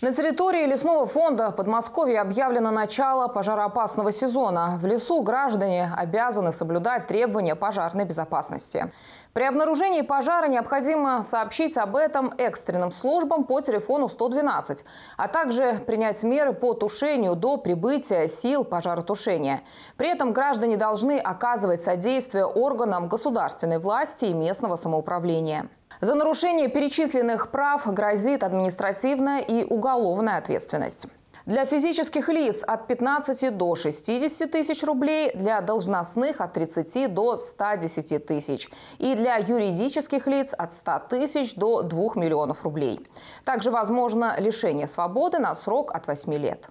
На территории лесного фонда Подмосковья объявлено начало пожароопасного сезона. В лесу граждане обязаны соблюдать требования пожарной безопасности. При обнаружении пожара необходимо сообщить об этом экстренным службам по телефону 112, а также принять меры по тушению до прибытия сил пожаротушения. При этом граждане должны оказывать содействие органам государственной власти и местного самоуправления. За нарушение перечисленных прав грозит административная и уголовная ответственность. Для физических лиц от 15 до 60 тысяч рублей, для должностных от 30 до 110 тысяч и для юридических лиц от 100 тысяч до 2 миллионов рублей. Также возможно лишение свободы на срок от 8 лет.